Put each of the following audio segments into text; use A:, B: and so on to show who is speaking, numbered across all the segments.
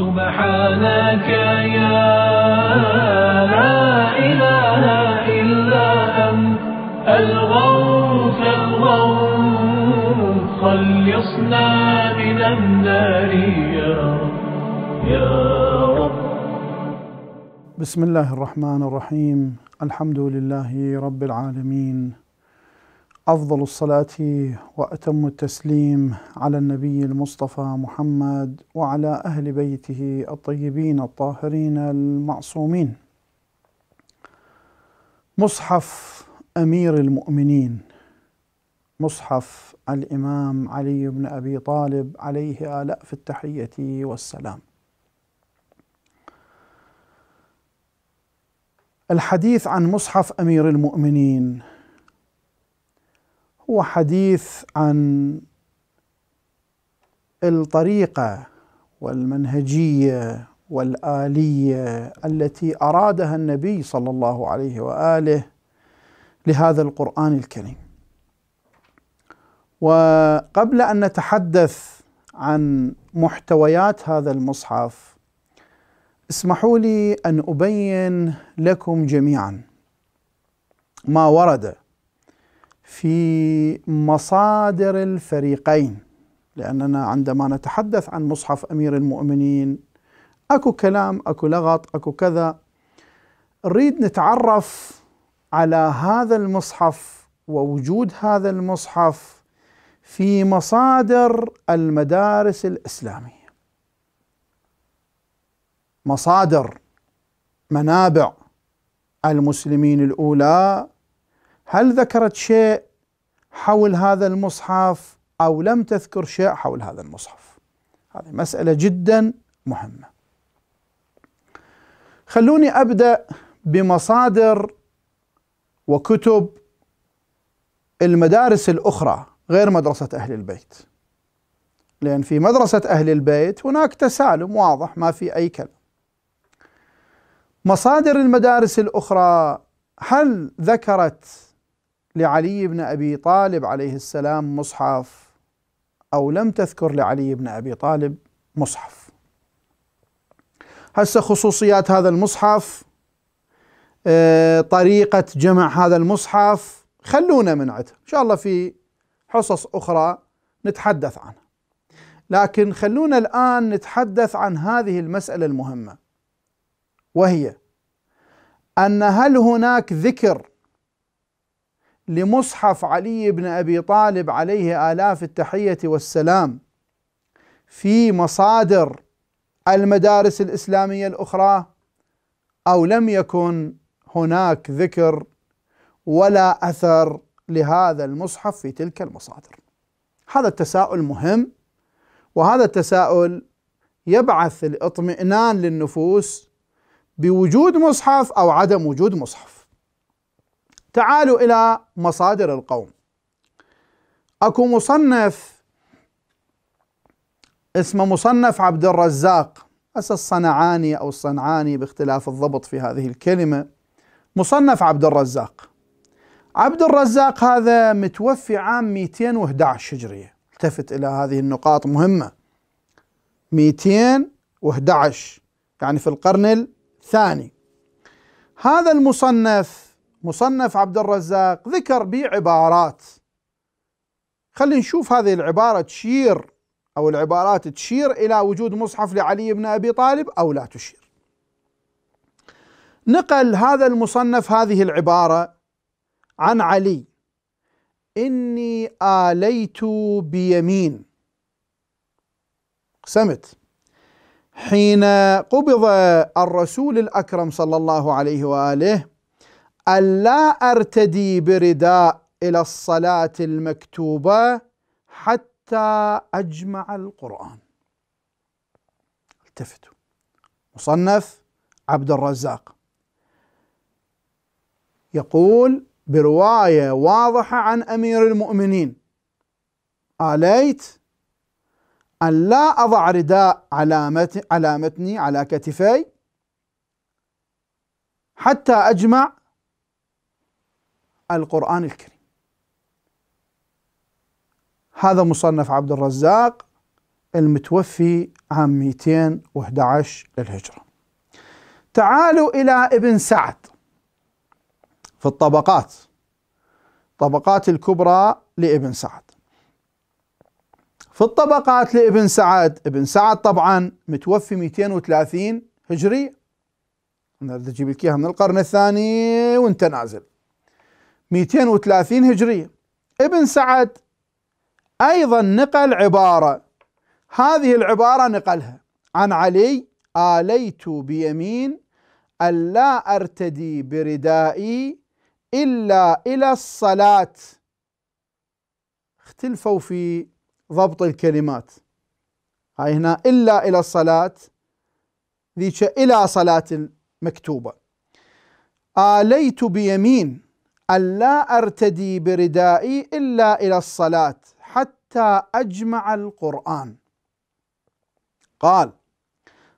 A: سبحانك يا لا إله إلا أنت الغوث الغوث خلصنا من النار يا رب يا رب بسم الله الرحمن الرحيم الحمد لله رب العالمين أفضل الصلاة وأتم التسليم على النبي المصطفى محمد وعلى أهل بيته الطيبين الطاهرين المعصومين. مصحف أمير المؤمنين مصحف الإمام علي بن أبي طالب عليه آلاف التحية والسلام. الحديث عن مصحف أمير المؤمنين هو حديث عن الطريقة والمنهجية والآلية التي أرادها النبي صلى الله عليه وآله لهذا القرآن الكريم. وقبل أن نتحدث عن محتويات هذا المصحف اسمحوا لي أن أبين لكم جميعا ما ورد في مصادر الفريقين لأننا عندما نتحدث عن مصحف أمير المؤمنين أكو كلام أكو لغط أكو كذا نريد نتعرف على هذا المصحف ووجود هذا المصحف في مصادر المدارس الإسلامية مصادر منابع المسلمين الأولى هل ذكرت شيء حول هذا المصحف أو لم تذكر شيء حول هذا المصحف هذه مسألة جدا مهمة خلوني أبدأ بمصادر وكتب المدارس الأخرى غير مدرسة أهل البيت لأن في مدرسة أهل البيت هناك تسالم واضح ما في أي كلام مصادر المدارس الأخرى هل ذكرت لعلي بن ابي طالب عليه السلام مصحف او لم تذكر لعلي بن ابي طالب مصحف هسه خصوصيات هذا المصحف آه، طريقة جمع هذا المصحف خلونا من عده إن شاء الله في حصص أخرى نتحدث عنها لكن خلونا الآن نتحدث عن هذه المسألة المهمة وهي أن هل هناك ذكر لمصحف علي بن ابي طالب عليه الاف التحيه والسلام في مصادر المدارس الاسلاميه الاخرى او لم يكن هناك ذكر ولا اثر لهذا المصحف في تلك المصادر. هذا التساؤل مهم وهذا التساؤل يبعث الاطمئنان للنفوس بوجود مصحف او عدم وجود مصحف. تعالوا إلى مصادر القوم أكو مصنف اسمه مصنف عبد الرزاق هسه الصنعاني أو الصنعاني باختلاف الضبط في هذه الكلمة مصنف عبد الرزاق عبد الرزاق هذا متوفي عام 211 هجرية التفت إلى هذه النقاط مهمة 211 يعني في القرن الثاني هذا المصنف مصنف عبد الرزاق ذكر بعبارات خلينا نشوف هذه العبارة تشير أو العبارات تشير إلى وجود مصحف لعلي بن أبي طالب أو لا تشير نقل هذا المصنف هذه العبارة عن علي إني آليت بيمين سمت حين قبض الرسول الأكرم صلى الله عليه وآله ألا أرتدي برداء إلى الصلاة المكتوبة حتى أجمع القرآن التفتوا مصنف عبد الرزاق يقول برواية واضحة عن أمير المؤمنين آليت أن لا أضع رداء علامتني على كتفي حتى أجمع القرآن الكريم هذا مصنف عبد الرزاق المتوفي عام 211 للهجرة تعالوا إلى ابن سعد في الطبقات طبقات الكبرى لابن سعد في الطبقات لابن سعد ابن سعد طبعا متوفي 230 هجري نجيب لك اياها من القرن الثاني وانت نازل 230 هجرية ابن سعد أيضا نقل عبارة هذه العبارة نقلها عن علي آليت بيمين ألا أرتدي بردائي إلا إلى الصلاة اختلفوا في ضبط الكلمات هاي هنا إلا إلى الصلاة ذيك إلى صلاة مكتوبة آليت بيمين ألا أرتدي بردائي إلا إلى الصلاة حتى أجمع القرآن قال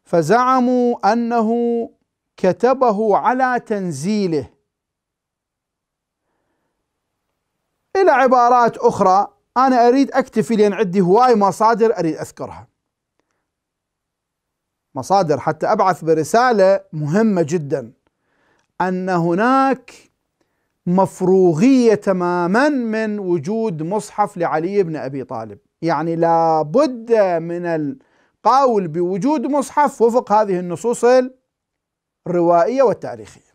A: فزعموا أنه كتبه على تنزيله إلى عبارات أخرى أنا أريد أكتفي لأن عندي هواي مصادر أريد أذكرها مصادر حتى أبعث برسالة مهمة جدا أن هناك مفروغية تماما من وجود مصحف لعلي بن أبي طالب يعني لابد من القول بوجود مصحف وفق هذه النصوص الروائية والتاريخية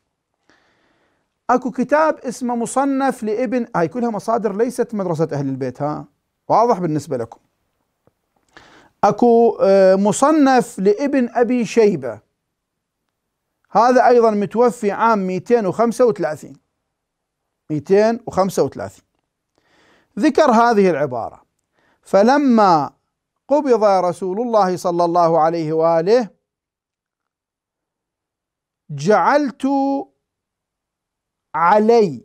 A: اكو كتاب اسمه مصنف لابن هاي كلها مصادر ليست مدرسة أهل البيت ها واضح بالنسبة لكم اكو آه، مصنف لابن أبي شيبة هذا أيضا متوفي عام 235 235 ذكر هذه العبارة فلما قبض رسول الله صلى الله عليه وآله جعلت علي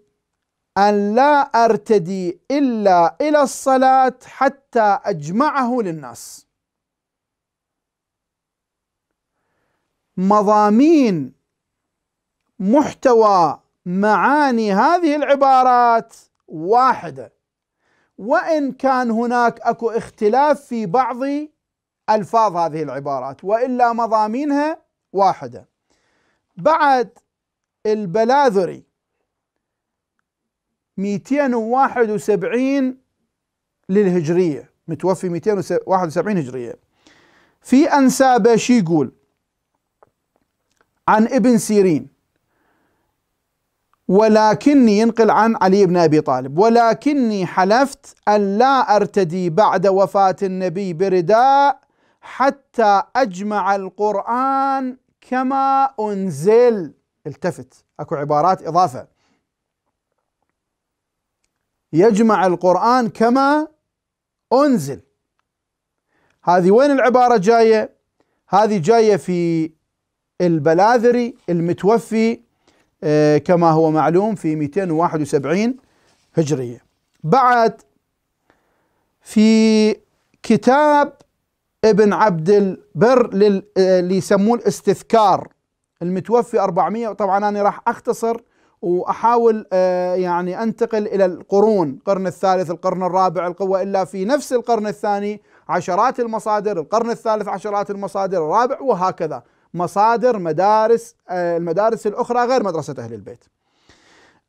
A: أن لا أرتدي إلا إلى الصلاة حتى أجمعه للناس مضامين محتوى معاني هذه العبارات واحدة وإن كان هناك أكو اختلاف في بعض ألفاظ هذه العبارات وإلا مضامينها واحدة بعد البلاذري 271 للهجرية متوفي 271 هجرية في أنسابه شي يقول عن ابن سيرين ولكني ينقل عن علي بن ابي طالب ولكني حلفت ان لا ارتدي بعد وفاه النبي برداء حتى اجمع القران كما انزل التفت اكو عبارات اضافه يجمع القران كما انزل هذه وين العباره جايه؟ هذه جايه في البلاذري المتوفي آه، كما هو معلوم في 271 هجرية بعد في كتاب ابن عبد البر آه، اللي يسموه الاستذكار المتوفي 400 طبعا أنا راح أختصر وأحاول آه، يعني أنتقل إلى القرون القرن الثالث القرن الرابع القوة إلا في نفس القرن الثاني عشرات المصادر القرن الثالث عشرات المصادر الرابع وهكذا مصادر مدارس آه، المدارس الأخرى غير مدرسة أهل البيت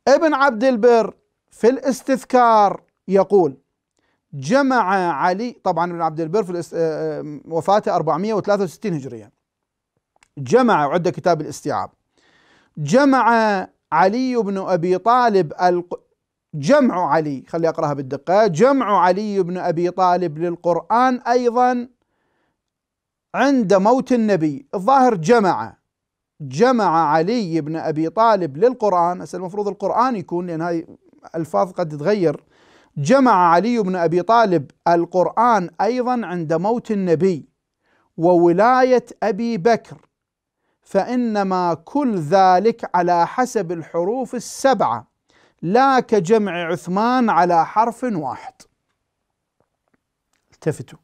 A: ابن عبد البر في الاستذكار يقول جمع علي طبعا ابن عبد البر في آه، آه، وفاته 463 هجرية جمع وعنده كتاب الاستيعاب جمع علي بن أبي طالب جمع علي خلي أقرأها بالدقة جمع علي بن أبي طالب للقرآن أيضا عند موت النبي الظاهر جمع جمع علي بن أبي طالب للقرآن هسه المفروض القرآن يكون لأن هاي ألفاظ قد تتغير جمع علي بن أبي طالب القرآن أيضا عند موت النبي وولاية أبي بكر فإنما كل ذلك على حسب الحروف السبعة لا كجمع عثمان على حرف واحد التفتوا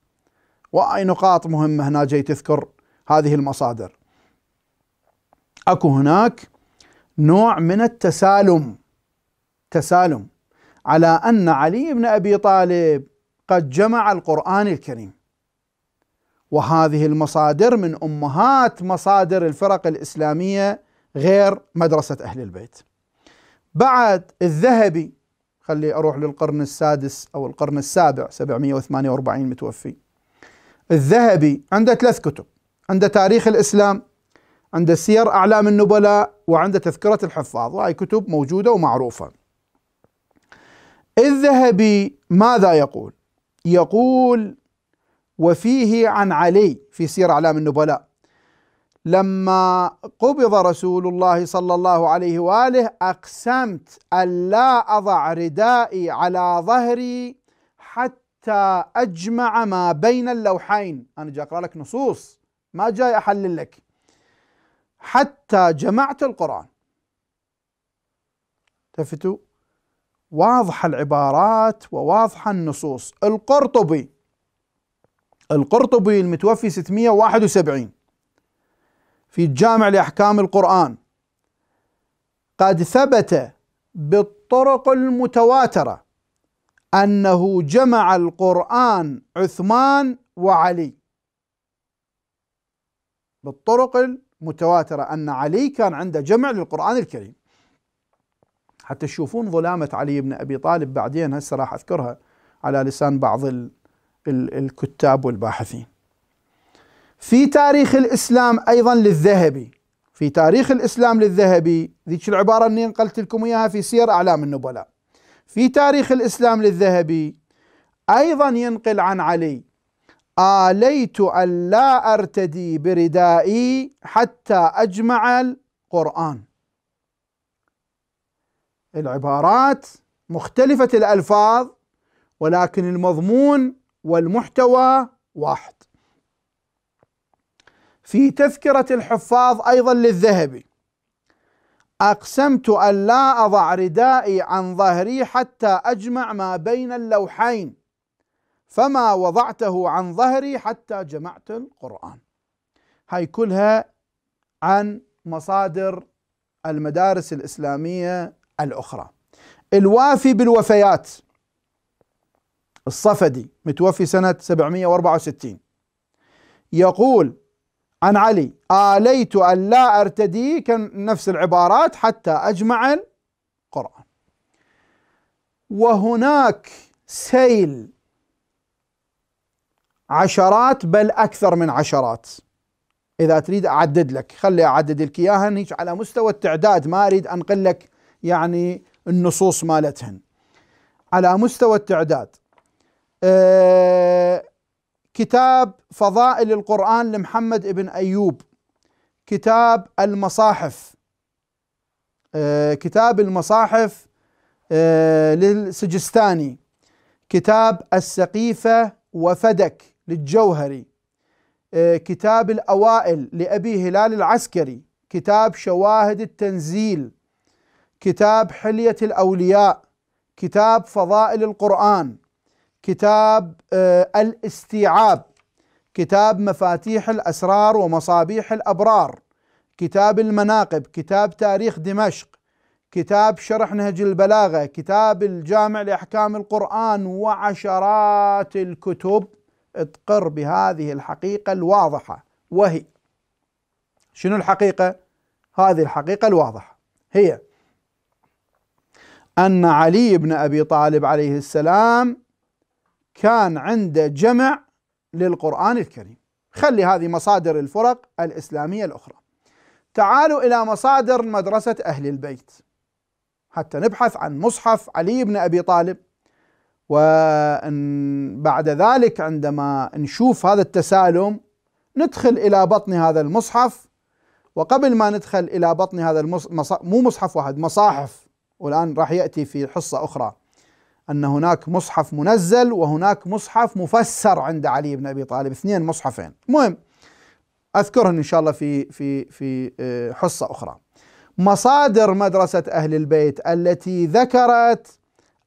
A: واي نقاط مهمه هنا جاي تذكر هذه المصادر اكو هناك نوع من التسالم تسالم على ان علي بن ابي طالب قد جمع القران الكريم وهذه المصادر من امهات مصادر الفرق الاسلاميه غير مدرسه اهل البيت بعد الذهبي خلي اروح للقرن السادس او القرن السابع 748 متوفي الذهبي عنده ثلاث كتب عنده تاريخ الإسلام عنده سير أعلام النبلاء وعنده تذكرة الحفاظ وهي كتب موجودة ومعروفة الذهبي ماذا يقول يقول وفيه عن علي في سير أعلام النبلاء لما قبض رسول الله صلى الله عليه واله اقسمت الا اضع ردائي على ظهري حتى حتى أجمع ما بين اللوحين أنا جاي أقرأ لك نصوص ما جاي أحلل لك حتى جمعت القرآن التفتوا واضحة العبارات وواضحة النصوص القرطبي القرطبي المتوفي 671 في الجامع لأحكام القرآن قد ثبت بالطرق المتواترة أنه جمع القرآن عثمان وعلي بالطرق المتواترة أن علي كان عنده جمع للقرآن الكريم حتى تشوفون ظلامة علي بن أبي طالب بعدين هسه راح أذكرها على لسان بعض الـ الـ الكتاب والباحثين في تاريخ الإسلام أيضا للذهبي في تاريخ الإسلام للذهبي ذيك العبارة أني نقلت لكم إياها في سير أعلام النبلاء في تاريخ الإسلام للذهبي أيضا ينقل عن علي آليت ألا أرتدي بردائي حتى أجمع القرآن العبارات مختلفة الألفاظ ولكن المضمون والمحتوى واحد في تذكرة الحفاظ أيضا للذهبي أقسمت أن لا أضع ردائي عن ظهري حتى أجمع ما بين اللوحين فما وضعته عن ظهري حتى جمعت القرآن هاي كلها عن مصادر المدارس الإسلامية الأخرى الوافي بالوفيات الصفدي متوفي سنة 764 يقول عن علي آليت أن لا أرتدي كان نفس العبارات حتى أجمع القرآن وهناك سيل عشرات بل أكثر من عشرات إذا تريد أعدد لك خلي أعدد لك إياها هيك على مستوى التعداد ما أريد أنقل لك يعني النصوص مالتهن على مستوى التعداد أه كتاب فضائل القرآن لمحمد ابن أيوب كتاب المصاحف آه، كتاب المصاحف آه، للسجستاني كتاب السقيفة وفدك للجوهري آه، كتاب الأوائل لأبي هلال العسكري كتاب شواهد التنزيل كتاب حلية الأولياء كتاب فضائل القرآن كتاب آه، الاستيعاب كتاب مفاتيح الاسرار ومصابيح الابرار كتاب المناقب كتاب تاريخ دمشق كتاب شرح نهج البلاغه كتاب الجامع لاحكام القران وعشرات الكتب تقر بهذه الحقيقه الواضحه وهي شنو الحقيقه هذه الحقيقه الواضحه هي ان علي بن ابي طالب عليه السلام كان عنده جمع للقرآن الكريم خلي هذه مصادر الفرق الإسلامية الأخرى تعالوا إلى مصادر مدرسة أهل البيت حتى نبحث عن مصحف علي بن أبي طالب وبعد ذلك عندما نشوف هذا التسالم ندخل إلى بطن هذا المصحف وقبل ما ندخل إلى بطن هذا المصحف مو مصحف واحد مصاحف والآن راح يأتي في حصة أخرى أن هناك مصحف منزل وهناك مصحف مفسر عند علي بن أبي طالب اثنين مصحفين مهم أذكرهم إن شاء الله في في في آه، حصة أخرى مصادر مدرسة أهل البيت التي ذكرت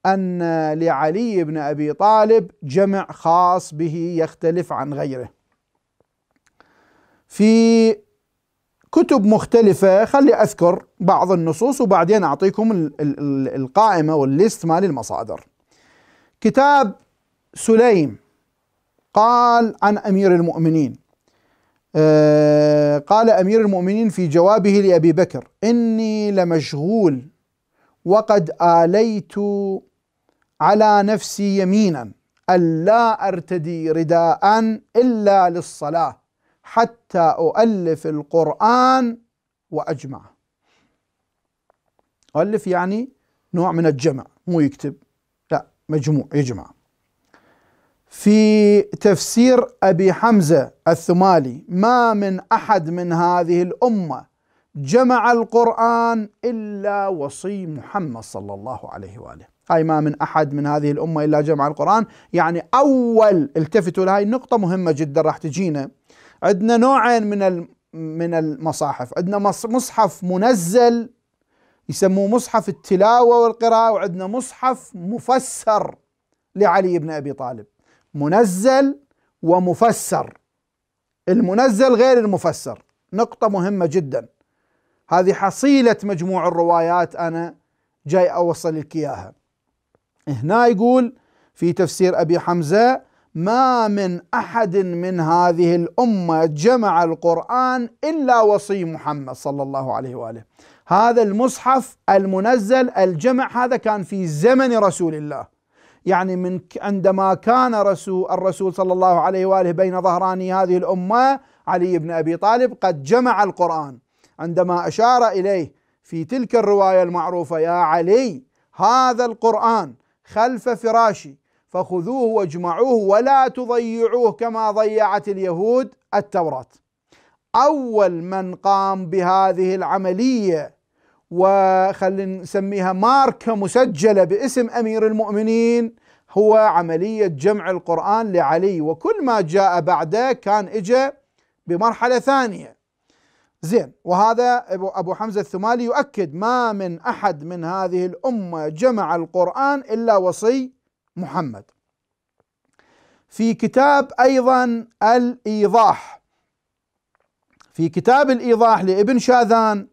A: أن لعلي بن أبي طالب جمع خاص به يختلف عن غيره في كتب مختلفة خلي أذكر بعض النصوص وبعدين أعطيكم القائمة والليست مال المصادر كتاب سليم قال عن امير المؤمنين آه، قال امير المؤمنين في جوابه لابي بكر اني لمشغول وقد اليت على نفسي يمينا الا ارتدي رداء الا للصلاه حتى اؤلف القران واجمعه أؤلف يعني نوع من الجمع مو يكتب مجموع يجمع في تفسير أبي حمزة الثمالي ما من أحد من هذه الأمة جمع القرآن إلا وصي محمد صلى الله عليه وآله أي ما من أحد من هذه الأمة إلا جمع القرآن يعني أول التفتوا لهذه النقطة مهمة جدا راح تجينا عندنا نوعين من من المصاحف عندنا مصحف منزل يسموه مصحف التلاوة والقراءة وعندنا مصحف مفسر لعلي بن أبي طالب منزل ومفسر المنزل غير المفسر نقطة مهمة جدا هذه حصيلة مجموع الروايات أنا جاي أوصل لك إياها هنا يقول في تفسير أبي حمزة ما من أحد من هذه الأمة جمع القرآن إلا وصي محمد صلى الله عليه وآله هذا المصحف المنزل الجمع هذا كان في زمن رسول الله يعني من عندما كان رسول الرسول صلى الله عليه واله بين ظهراني هذه الامه علي بن ابي طالب قد جمع القران عندما اشار اليه في تلك الروايه المعروفه يا علي هذا القران خلف فراشي فخذوه واجمعوه ولا تضيعوه كما ضيعت اليهود التوراه اول من قام بهذه العمليه وخلينا نسميها ماركه مسجله باسم امير المؤمنين هو عمليه جمع القران لعلي وكل ما جاء بعده كان اجى بمرحله ثانيه. زين وهذا ابو حمزه الثمالي يؤكد ما من احد من هذه الامه جمع القران الا وصي محمد. في كتاب ايضا الايضاح في كتاب الايضاح لابن شاذان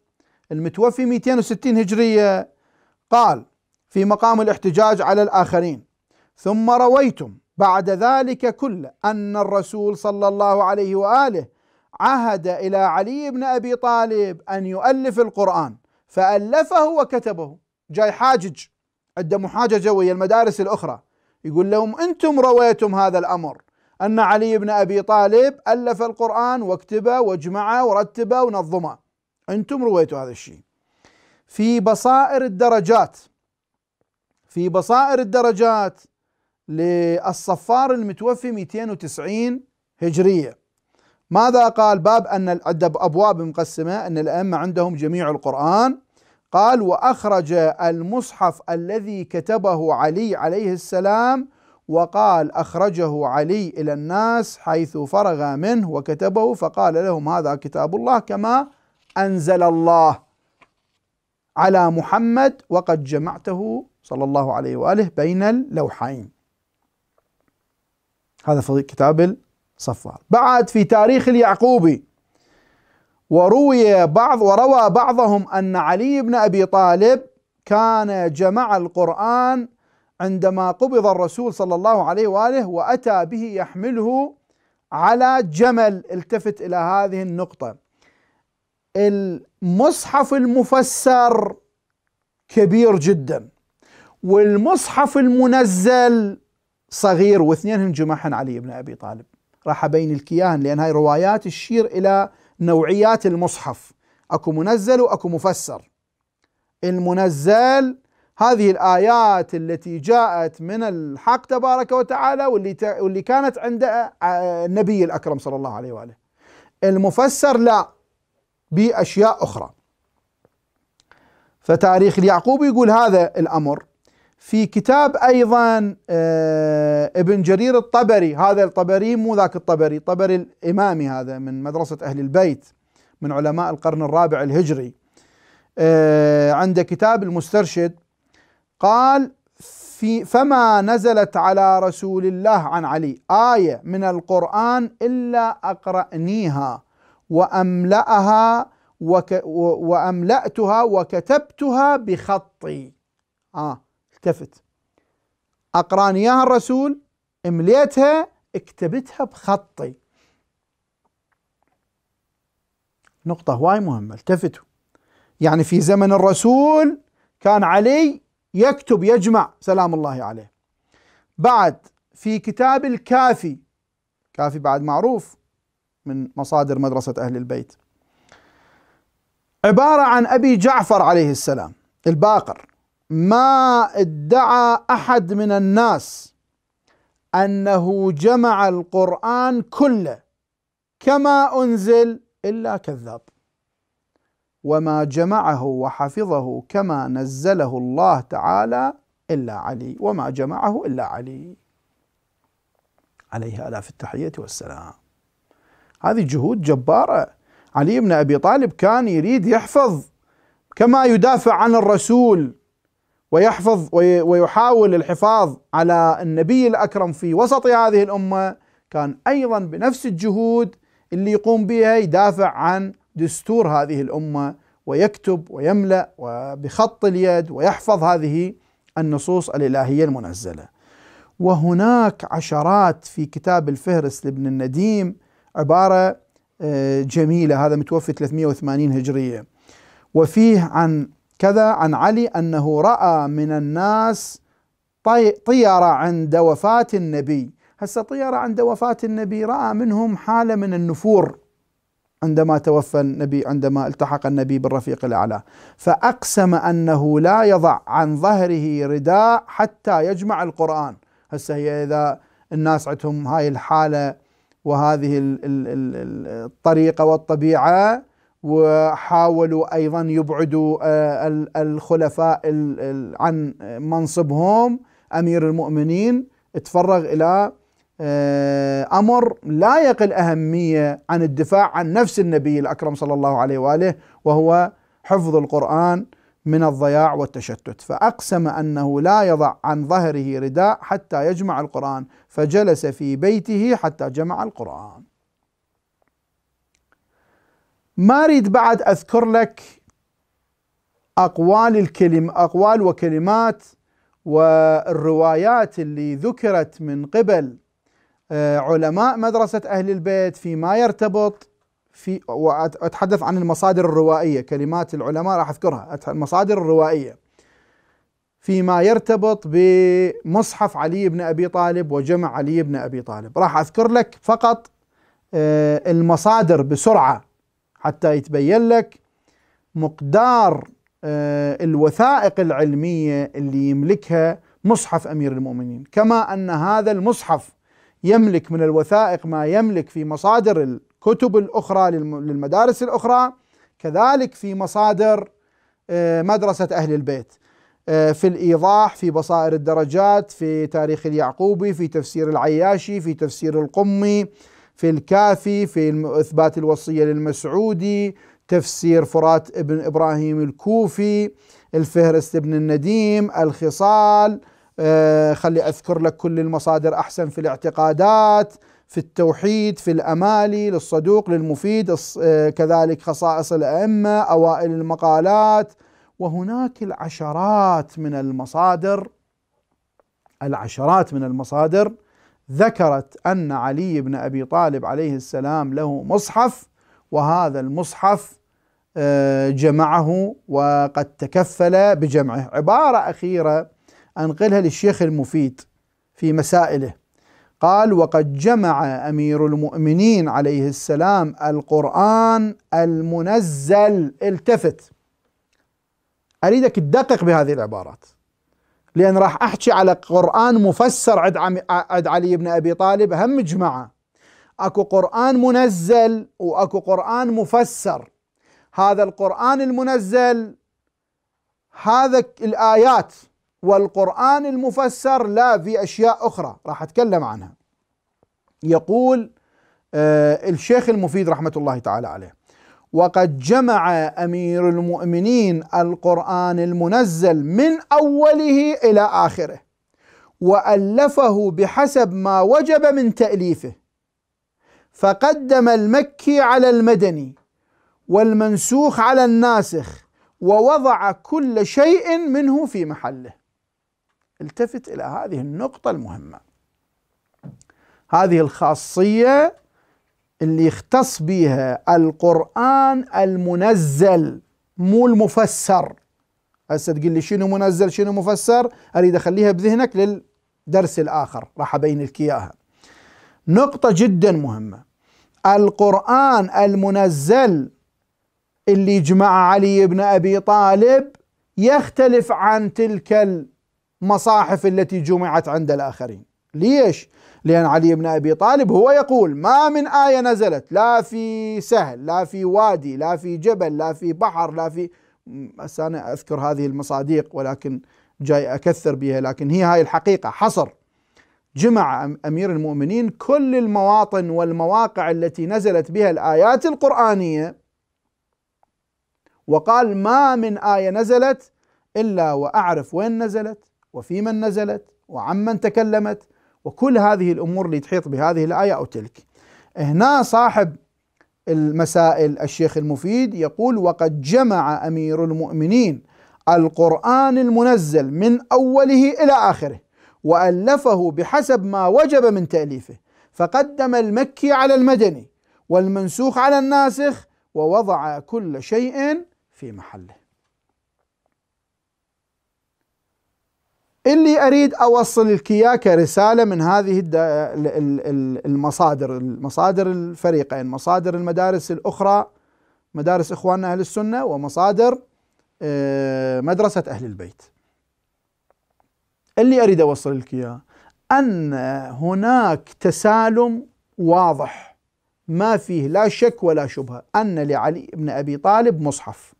A: المتوفي 260 هجرية قال في مقام الاحتجاج على الآخرين ثم رويتم بعد ذلك كله أن الرسول صلى الله عليه وآله عهد إلى علي بن أبي طالب أن يؤلف القرآن فألفه وكتبه جاي حاجج عنده محاججة ويا المدارس الأخرى يقول لهم أنتم رويتم هذا الأمر أن علي بن أبي طالب ألف القرآن واكتبه واجمعه ورتبه ونظمه أنتم رويتوا هذا الشيء في بصائر الدرجات في بصائر الدرجات للصفار المتوفي 290 هجرية ماذا قال باب أن الادب أبواب مقسمة أن الأئمة عندهم جميع القرآن قال وأخرج المصحف الذي كتبه علي عليه السلام وقال أخرجه علي إلى الناس حيث فرغ منه وكتبه فقال لهم هذا كتاب الله كما أنزل الله على محمد وقد جمعته صلى الله عليه وآله بين اللوحين هذا في كتاب الصفار بعد في تاريخ اليعقوبي وروي بعض وروى بعضهم أن علي بن أبي طالب كان جمع القرآن عندما قبض الرسول صلى الله عليه وآله وأتى به يحمله على جمل التفت إلى هذه النقطة المصحف المفسر كبير جدا والمصحف المنزل صغير واثنينهم جمحن علي بن ابي طالب راح ابين الكيان لان هاي روايات تشير الى نوعيات المصحف اكو منزل واكو مفسر المنزل هذه الايات التي جاءت من الحق تبارك وتعالى واللي واللي كانت عند آه، النبي الاكرم صلى الله عليه واله المفسر لا بأشياء أخرى فتاريخ اليعقوبي يقول هذا الأمر في كتاب أيضا آه، ابن جرير الطبري هذا الطبري مو ذاك الطبري طبري الإمامي هذا من مدرسة أهل البيت من علماء القرن الرابع الهجري آه، عند كتاب المسترشد قال في فما نزلت على رسول الله عن علي آية من القرآن إلا أقرأنيها وأملأها وك وأملأتها وكتبتها بخطي آه التفت أقراني إياها الرسول امليتها اكتبتها بخطي نقطة هواي مهمة التفتوا يعني في زمن الرسول كان علي يكتب يجمع سلام الله عليه بعد في كتاب الكافي كافي بعد معروف من مصادر مدرسة أهل البيت عبارة عن أبي جعفر عليه السلام الباقر ما ادعى أحد من الناس أنه جمع القرآن كله كما أنزل إلا كذاب وما جمعه وحفظه كما نزله الله تعالى إلا علي وما جمعه إلا علي عليه آلاف التحية والسلام هذه جهود جبارة علي بن أبي طالب كان يريد يحفظ كما يدافع عن الرسول ويحفظ ويحاول الحفاظ على النبي الأكرم في وسط هذه الأمة كان أيضا بنفس الجهود اللي يقوم بها يدافع عن دستور هذه الأمة ويكتب ويملأ وبخط اليد ويحفظ هذه النصوص الإلهية المنزلة وهناك عشرات في كتاب الفهرس لابن النديم عبارة آه، جميلة هذا متوفي 380 هجرية وفيه عن كذا عن علي أنه رأى من الناس طيرة عند وفاة النبي هسه طيرة عند وفاة النبي رأى منهم حالة من النفور عندما توفى النبي عندما التحق النبي بالرفيق الأعلى فأقسم أنه لا يضع عن ظهره رداء حتى يجمع القرآن هسه هي إذا الناس عندهم هاي الحالة وهذه الطريقة والطبيعة وحاولوا أيضا يبعدوا آه، الخلفاء عن منصبهم أمير المؤمنين تفرغ إلى آه، امر لا يقل اهميه عن الدفاع عن نفس النبي الاكرم صلى الله عليه واله وهو حفظ القران من الضياع والتشتت فأقسم أنه لا يضع عن ظهره رداء حتى يجمع القرآن فجلس في بيته حتى جمع القرآن ما أريد بعد أذكر لك أقوال الكلم أقوال وكلمات والروايات اللي ذكرت من قبل آه، علماء مدرسة أهل البيت فيما يرتبط في واتحدث عن المصادر الروائيه كلمات العلماء راح اذكرها المصادر الروائيه فيما يرتبط بمصحف علي بن ابي طالب وجمع علي بن ابي طالب راح اذكر لك فقط آه، المصادر بسرعه حتى يتبين لك مقدار آه، الوثائق العلميه اللي يملكها مصحف امير المؤمنين كما ان هذا المصحف يملك من الوثائق ما يملك في مصادر الكتب الأخرى للمدارس الأخرى كذلك في مصادر آه، مدرسة أهل البيت آه، في الإيضاح في بصائر الدرجات في تاريخ اليعقوبي في تفسير العياشي في تفسير القمي في الكافي في إثبات الوصية للمسعودي تفسير فرات ابن إبراهيم الكوفي الفهرست ابن النديم الخصال آه، خلي أذكر لك كل المصادر أحسن في الاعتقادات في التوحيد في الأمالي للصدوق للمفيد آه، كذلك خصائص الأئمة أوائل المقالات وهناك العشرات من المصادر العشرات من المصادر ذكرت أن علي بن أبي طالب عليه السلام له مصحف وهذا المصحف آه، جمعه وقد تكفل بجمعه عبارة أخيرة أنقلها للشيخ المفيد في مسائله قال وقد جمع امير المؤمنين عليه السلام القران المنزل التفت اريدك تدقق بهذه العبارات لان راح احكي على قران مفسر عد عد علي بن ابي طالب هم جمعة اكو قران منزل واكو قران مفسر هذا القران المنزل هذا الايات والقرآن المفسر لا في أشياء أخرى راح أتكلم عنها يقول آه، الشيخ المفيد رحمة الله تعالى عليه وقد جمع أمير المؤمنين القرآن المنزل من أوله إلى آخره وألفه بحسب ما وجب من تأليفه فقدم المكي على المدني والمنسوخ على الناسخ ووضع كل شيء منه في محله التفت إلى هذه النقطة المهمة هذه الخاصية اللي يختص بها القرآن المنزل مو المفسر هسه تقول لي شنو منزل شنو مفسر اريد اخليها بذهنك للدرس الاخر راح ابين لك اياها نقطة جدا مهمة القرآن المنزل اللي جمع علي بن ابي طالب يختلف عن تلك مصاحف التي جمعت عند الآخرين ليش؟ لأن علي بن أبي طالب هو يقول ما من آية نزلت لا في سهل لا في وادي لا في جبل لا في بحر لا في أنا أذكر هذه المصادق ولكن جاي أكثر بها لكن هي هاي الحقيقة حصر جمع أمير المؤمنين كل المواطن والمواقع التي نزلت بها الآيات القرآنية وقال ما من آية نزلت إلا وأعرف وين نزلت وفي من نزلت وعمن تكلمت وكل هذه الأمور اللي تحيط بهذه الآية أو تلك هنا صاحب المسائل الشيخ المفيد يقول وقد جمع أمير المؤمنين القرآن المنزل من أوله إلى آخره وألفه بحسب ما وجب من تأليفه فقدم المكي على المدني والمنسوخ على الناسخ ووضع كل شيء في محله اللي اريد اوصل لك اياه كرساله من هذه المصادر المصادر الفريقين مصادر المدارس الاخرى مدارس اخواننا اهل السنه ومصادر آه، مدرسه اهل البيت اللي اريد اوصل لك اياه ان هناك تسالم واضح ما فيه لا شك ولا شبهه ان لعلي بن ابي طالب مصحف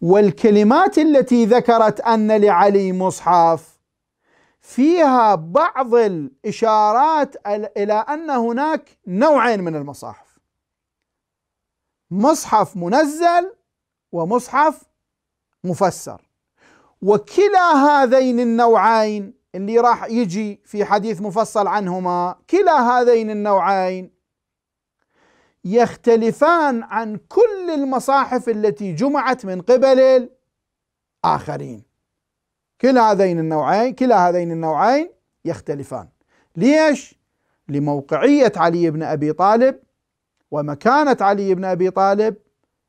A: والكلمات التي ذكرت ان لعلي مصحف فيها بعض الاشارات الى ان هناك نوعين من المصاحف مصحف منزل ومصحف مفسر وكلا هذين النوعين اللي راح يجي في حديث مفصل عنهما كلا هذين النوعين يختلفان عن كل المصاحف التي جمعت من قبل الآخرين كلا هذين النوعين كلا هذين النوعين يختلفان ليش؟ لموقعية علي بن أبي طالب ومكانة علي بن أبي طالب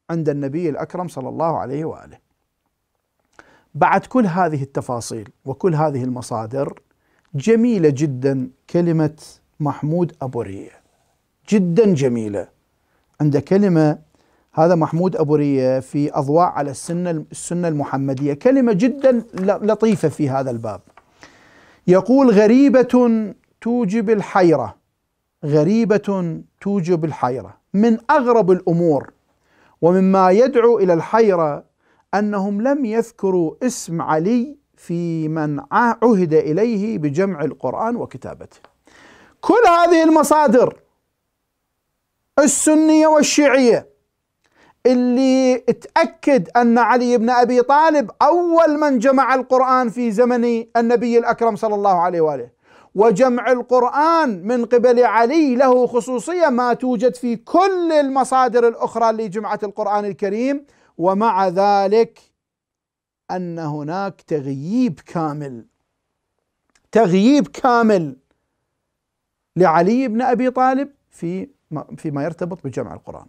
A: عند النبي الأكرم صلى الله عليه وآله بعد كل هذه التفاصيل وكل هذه المصادر جميلة جدا كلمة محمود أبو رية جدا جميلة عند كلمة هذا محمود أبو رية في أضواء على السنة السنة المحمدية كلمة جدا لطيفة في هذا الباب يقول غريبة توجب الحيرة غريبة توجب الحيرة من أغرب الأمور ومما يدعو إلى الحيرة أنهم لم يذكروا اسم علي في من عهد إليه بجمع القرآن وكتابته كل هذه المصادر السنية والشيعية اللي تأكد أن علي بن أبي طالب أول من جمع القرآن في زمن النبي الأكرم صلى الله عليه وآله وجمع القرآن من قبل علي له خصوصية ما توجد في كل المصادر الأخرى لجمعة القرآن الكريم ومع ذلك أن هناك تغييب كامل تغييب كامل لعلي بن أبي طالب في فيما يرتبط بجمع القرآن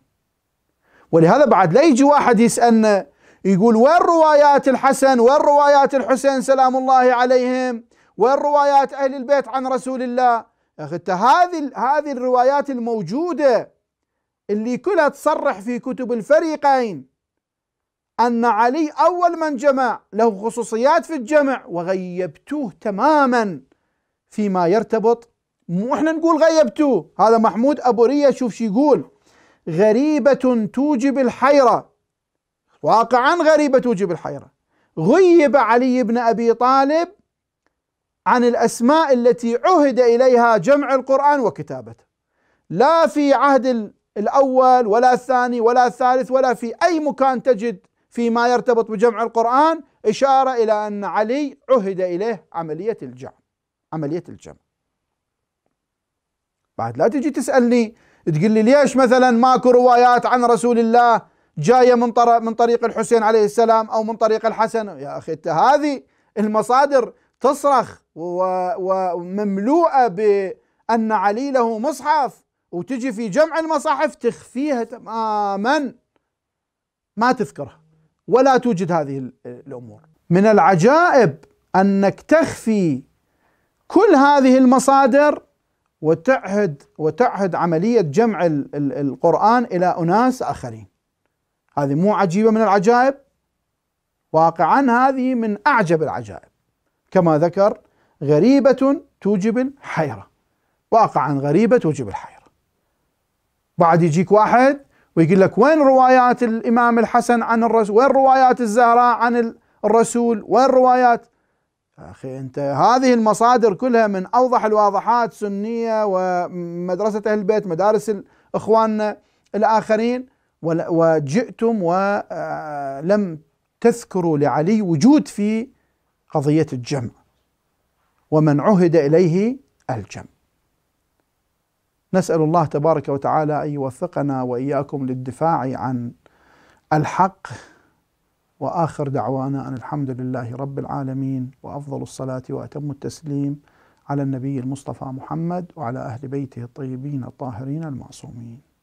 A: ولهذا بعد لا يجي واحد يسألنا يقول وين روايات الحسن وين روايات الحسين سلام الله عليهم وين روايات أهل البيت عن رسول الله أخي هذه هذه الروايات الموجودة اللي كلها تصرح في كتب الفريقين أن علي أول من جمع له خصوصيات في الجمع وغيبتوه تماما فيما يرتبط مو احنا نقول غيبتوه هذا محمود أبو رية شوف شو يقول غريبة توجب الحيرة واقعا غريبة توجب الحيرة غيب علي بن أبي طالب عن الأسماء التي عهد إليها جمع القرآن وكتابته لا في عهد الأول ولا الثاني ولا الثالث ولا في أي مكان تجد فيما يرتبط بجمع القرآن إشارة إلى أن علي عهد إليه عملية الجمع عملية الجمع بعد لا تجي تسألني تقول لي ليش مثلا ماكو روايات عن رسول الله جايه من من طريق الحسين عليه السلام او من طريق الحسن يا اخي انت هذه المصادر تصرخ ومملوءه بان علي له مصحف وتجي في جمع المصاحف تخفيها تماما ما تذكرها ولا توجد هذه الامور من العجائب انك تخفي كل هذه المصادر وتعهد وتعهد عملية جمع القرآن إلى أناس آخرين هذه مو عجيبة من العجائب واقعا هذه من أعجب العجائب كما ذكر غريبة توجب الحيرة واقعا غريبة توجب الحيرة بعد يجيك واحد ويقول لك وين روايات الإمام الحسن عن الرسول وين روايات الزهراء عن الرسول وين روايات أخي أنت هذه المصادر كلها من أوضح الواضحات سنية ومدرسة أهل البيت مدارس إخواننا الآخرين وجئتم ولم آه، تذكروا لعلي وجود في قضية الجمع ومن عهد إليه الجمع نسأل الله تبارك وتعالى أن يوفقنا وإياكم للدفاع عن الحق واخر دعوانا ان الحمد لله رب العالمين وافضل الصلاه واتم التسليم على النبي المصطفى محمد وعلى اهل بيته الطيبين الطاهرين المعصومين